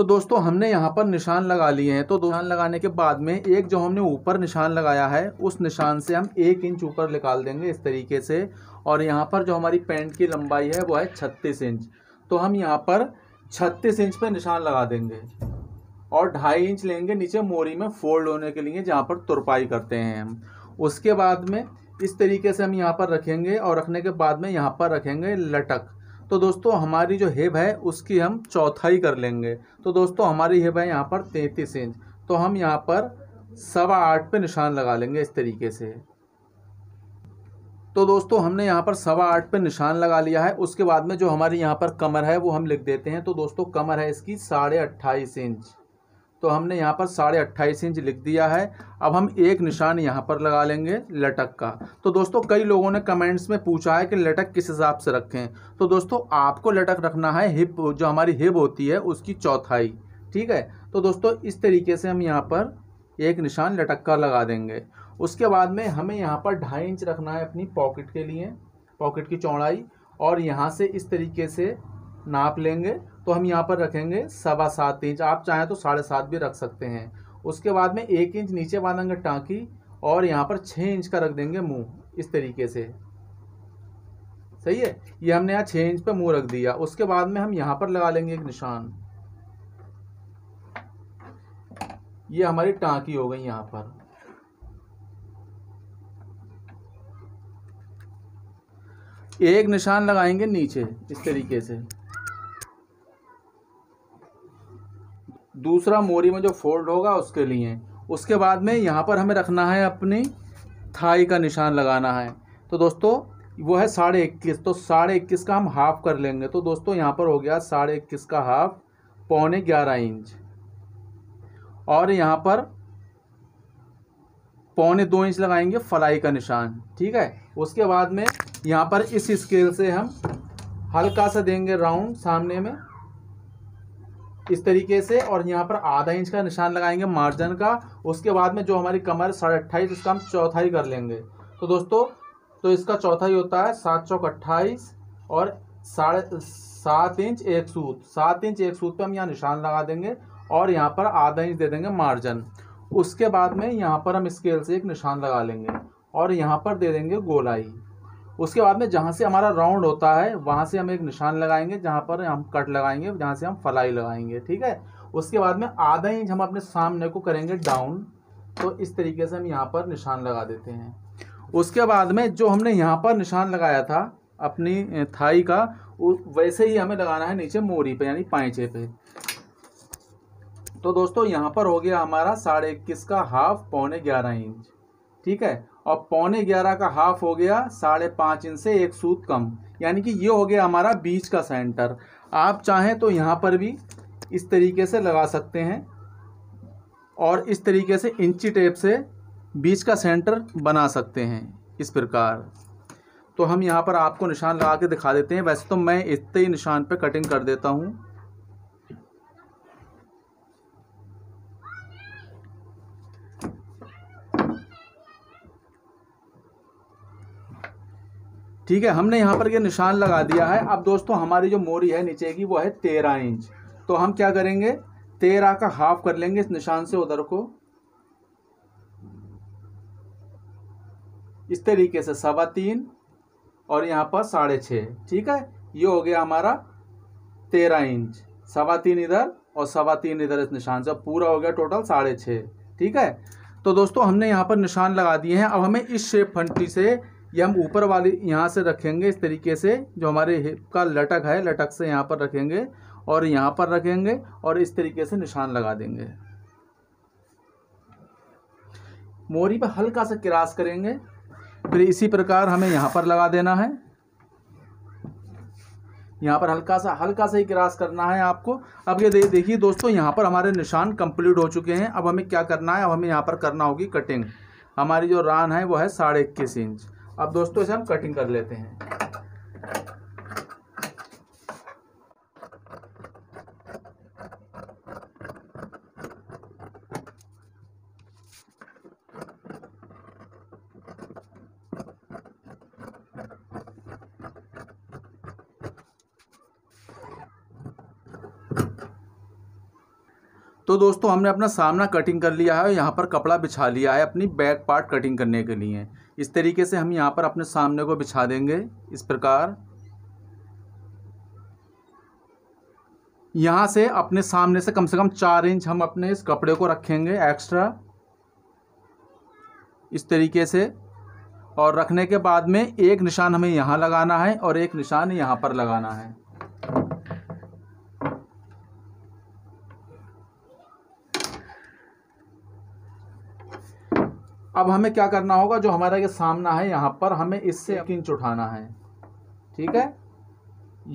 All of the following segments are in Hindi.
तो दोस्तों हमने यहाँ पर निशान लगा लिए हैं तो निशान लगाने के बाद में एक जो हमने ऊपर निशान लगाया है उस निशान से हम एक इंच ऊपर निकाल देंगे इस तरीके से और यहाँ पर जो हमारी पैंट की लंबाई है वो है छत्तीस इंच तो हम यहाँ पर छत्तीस इंच पर निशान लगा देंगे और ढाई इंच लेंगे नीचे मोरी में फोल्ड होने के लिए जहाँ पर तुरपाई करते हैं हम उसके बाद में इस तरीके से हम यहाँ पर रखेंगे और रखने के बाद में यहाँ पर रखेंगे लटक तो दोस्तों हमारी जो हेब है उसकी हम चौथाई कर लेंगे तो दोस्तों हमारी हेब है यहाँ पर तैंतीस इंच तो हम यहाँ पर सवा आठ पे निशान लगा लेंगे इस तरीके से तो दोस्तों हमने यहाँ पर सवा आठ पे निशान लगा लिया है उसके बाद में जो हमारी यहाँ पर कमर है वो हम लिख देते हैं तो दोस्तों कमर है इसकी साढ़े अट्ठाईस इंच तो हमने यहाँ पर साढ़े अट्ठाईस इंच लिख दिया है अब हम एक निशान यहाँ पर लगा लेंगे लटक का तो दोस्तों कई लोगों ने कमेंट्स में पूछा है कि लटक किस हिसाब से रखें तो दोस्तों आपको लटक रखना है हिप जो हमारी हिप होती है उसकी चौथाई ठीक है तो दोस्तों इस तरीके से हम यहाँ पर एक निशान लटक का लगा देंगे उसके बाद में हमें यहाँ पर ढाई इंच रखना है अपनी पॉकेट के लिए पॉकेट की चौड़ाई और यहाँ से इस तरीके से नाप लेंगे तो हम यहाँ पर रखेंगे सवा सात इंच आप चाहें तो साढ़े सात भी रख सकते हैं उसके बाद में एक इंच नीचे बांधेंगे टाँकी और यहाँ पर छः इंच का रख देंगे मुँह इस तरीके से सही है ये हमने यहाँ छः इंच पर मुँह रख दिया उसके बाद में हम यहाँ पर लगा लेंगे एक निशान ये हमारी टाँकी हो गई यहाँ पर एक निशान लगाएंगे नीचे इस तरीके से दूसरा मोरी में जो फोल्ड होगा उसके लिए उसके बाद में यहाँ पर हमें रखना है अपनी थाई का निशान लगाना है तो दोस्तों वो है साढ़े इक्कीस तो साढ़े इक्कीस का हम हाफ़ कर लेंगे तो दोस्तों यहाँ पर हो गया साढ़े इक्कीस का हाफ पौने ग्यारह इंच और यहाँ पर पौने दो इंच लगाएंगे फलाई का निशान ठीक है उसके बाद में यहाँ पर इस स्केल से हम हल्का सा देंगे राउंड सामने में इस तरीके से और यहाँ पर आधा इंच का निशान लगाएंगे मार्जिन का उसके बाद में जो हमारी कमर साढ़े अट्ठाईस इसका हम चौथाई कर लेंगे तो दोस्तों तो इसका चौथाई होता है सात चौक अट्ठाईस और साढ़े सात इंच एक सूत सात इंच एक सूत पे हम यहाँ निशान लगा देंगे और यहाँ पर आधा इंच दे देंगे मार्जिन उसके बाद में यहाँ पर हम स्केल से एक निशान लगा लेंगे और यहाँ पर दे देंगे गोलाई उसके बाद में जहाँ से हमारा राउंड होता है वहाँ से हम एक निशान लगाएंगे जहाँ पर हम कट लगाएंगे जहाँ से हम फलाई लगाएंगे ठीक है उसके बाद में आधा इंच हम अपने सामने को करेंगे डाउन तो इस तरीके से हम यहाँ पर निशान लगा देते हैं उसके बाद में जो हमने यहाँ पर निशान लगाया था अपनी थाई का वैसे ही हमें लगाना है नीचे मोरी पे यानी पाइचे पे तो दोस्तों यहाँ पर हो गया हमारा साढ़े इक्कीस का हाफ पौने ग्यारह इंच ठीक है और पौने ग्यारह का हाफ हो गया साढ़े पाँच इंच से एक सूत कम यानी कि ये हो गया हमारा बीच का सेंटर आप चाहें तो यहाँ पर भी इस तरीके से लगा सकते हैं और इस तरीके से इंची टेप से बीच का सेंटर बना सकते हैं इस प्रकार तो हम यहाँ पर आपको निशान लगा के दिखा देते हैं वैसे तो मैं इतने ही निशान पर कटिंग कर देता हूँ ठीक है हमने यहाँ पर ये निशान लगा दिया है अब दोस्तों हमारी जो मोरी है नीचे की वो है तेरह इंच तो हम क्या करेंगे तेरह का हाफ कर लेंगे इस निशान से उधर को इस तरीके से सवा तीन और यहाँ पर साढ़े छः ठीक है ये हो गया हमारा तेरह इंच सवा तीन इधर और सवा तीन इधर इस निशान से पूरा हो गया टोटल साढ़े छः ठीक है तो दोस्तों हमने यहाँ पर निशान लगा दिए हैं अब हमें इस शेप फंटी से ये हम ऊपर वाली यहाँ से रखेंगे इस तरीके से जो हमारे हिप का लटक है लटक से यहाँ पर रखेंगे और यहाँ पर रखेंगे और इस तरीके से निशान लगा देंगे मोरी पर हल्का सा क्रास करेंगे फिर इसी प्रकार हमें यहाँ पर लगा देना है यहाँ पर हल्का सा हल्का सा ही क्रास करना है आपको अब ये दे, देखिए दोस्तों यहाँ पर हमारे निशान कंप्लीट हो चुके हैं अब हमें क्या करना है अब हमें यहाँ पर करना होगी कटिंग हमारी जो रान है वो है साढ़े इक्कीस इंच अब दोस्तों इसे हम कटिंग कर लेते हैं तो दोस्तों हमने अपना सामना कटिंग कर लिया है और यहाँ पर कपड़ा बिछा लिया है अपनी बैक पार्ट कटिंग करने के लिए इस तरीके से हम यहाँ पर अपने सामने को बिछा देंगे इस प्रकार यहाँ से अपने सामने से कम से कम चार इंच हम अपने इस कपड़े को रखेंगे एक्स्ट्रा इस तरीके से और रखने के बाद में एक निशान हमें यहाँ लगाना है और एक निशान यहाँ पर लगाना है अब हमें क्या करना होगा जो हमारा ये सामना है यहाँ पर हमें इससे एक इंच उठाना है ठीक है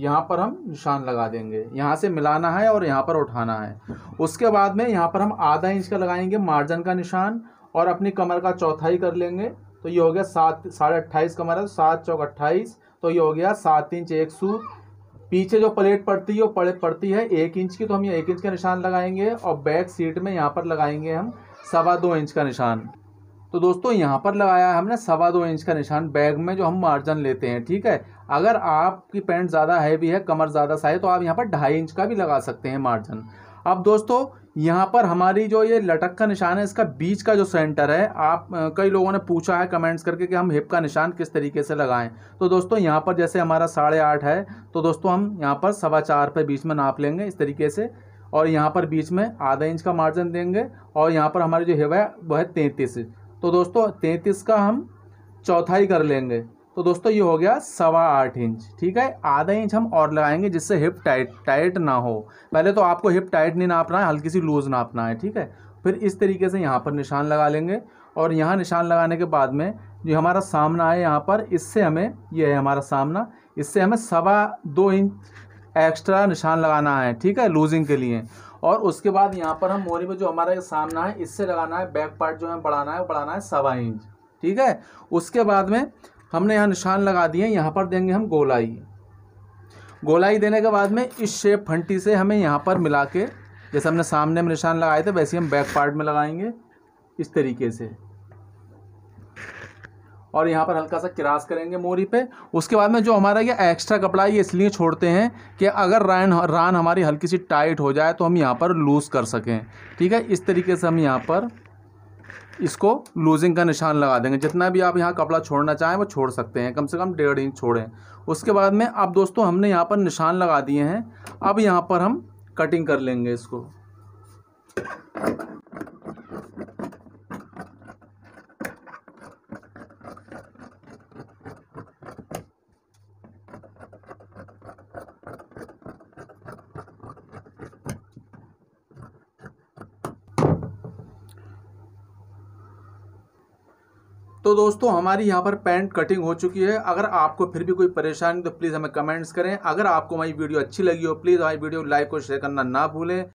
यहाँ पर हम निशान लगा देंगे यहाँ से मिलाना है और यहाँ पर उठाना है उसके बाद में यहाँ पर हम आधा इंच का लगाएंगे मार्जिन का निशान और अपनी कमर का चौथाई कर लेंगे तो ये हो गया सात साढ़े अट्ठाईस कमर है सात चौक अट्ठाईस तो ये हो गया सात इंच एक सूट पीछे जो प्लेट पड़ती है वो पड़ती है एक इंच की तो हम ये एक इंच का निशान लगाएंगे और बैक सीट में यहाँ पर लगाएंगे हम सवा दो इंच का निशान तो दोस्तों यहाँ पर लगाया है हमने सवा दो इंच का निशान बैग में जो हम मार्जिन लेते हैं ठीक है अगर आपकी पैंट ज़्यादा हैवी है कमर ज़्यादा सा है तो आप यहाँ पर ढाई इंच का भी लगा सकते हैं मार्जिन अब दोस्तों यहाँ पर हमारी जो ये लटक का निशान है इसका बीच का जो सेंटर है आप कई लोगों ने पूछा है कमेंट्स करके कि हम हिप का निशान किस तरीके से लगाएं तो दोस्तों यहाँ पर जैसे हमारा साढ़े आठ है तो दोस्तों हम यहाँ पर सवा चार पे बीच में नाप लेंगे इस तरीके से और यहाँ पर बीच में आधा इंच का मार्जिन देंगे और यहाँ पर हमारी जो हिप है वह है तैंतीस तो दोस्तों तैंतीस का हम चौथाई कर लेंगे तो दोस्तों ये हो गया सवा आठ इंच ठीक है आधा इंच हम और लगाएंगे जिससे हिप टाइट टाइट ना हो पहले तो आपको हिप टाइट नहीं नापना है हल्की सी लूज़ नापना है ठीक है फिर इस तरीके से यहाँ पर निशान लगा लेंगे और यहाँ निशान लगाने के बाद में जो हमारा सामना है यहाँ पर इससे हमें यह है हमारा सामना इससे हमें सवा दो इंच एक्स्ट्रा निशान लगाना है ठीक है लूजिंग के लिए और उसके बाद यहाँ पर हम मोरी में जो हमारा सामना है इससे लगाना है बैक पार्ट जो है बढ़ाना है बढ़ाना है सवा इंच ठीक है उसके बाद में हमने यहाँ निशान लगा दिए यहाँ पर देंगे हम गोलाई गोलाई देने के बाद में इस शेप फंटी से हमें यहाँ पर मिला के जैसे हमने सामने में निशान लगाए थे वैसे हम बैक पार्ट में लगाएंगे इस तरीके से और यहाँ पर हल्का सा क्रास करेंगे मोरी पे उसके बाद में जो हमारा ये एक्स्ट्रा कपड़ा है ये इसलिए छोड़ते हैं कि अगर रान रान हमारी हल्की सी टाइट हो जाए तो हम यहाँ पर लूज़ कर सकें ठीक है इस तरीके से हम यहाँ पर इसको लूजिंग का निशान लगा देंगे जितना भी आप यहाँ कपड़ा छोड़ना चाहें वो छोड़ सकते हैं कम से कम डेढ़ इंच छोड़ें उसके बाद में अब दोस्तों हमने यहाँ पर निशान लगा दिए हैं अब यहाँ पर हम कटिंग कर लेंगे इसको तो दोस्तों हमारी यहाँ पर पैंट कटिंग हो चुकी है अगर आपको फिर भी कोई परेशानी तो प्लीज़ हमें कमेंट्स करें अगर आपको हमारी वीडियो अच्छी लगी हो प्लीज़ हमारी वीडियो लाइक और शेयर करना ना भूलें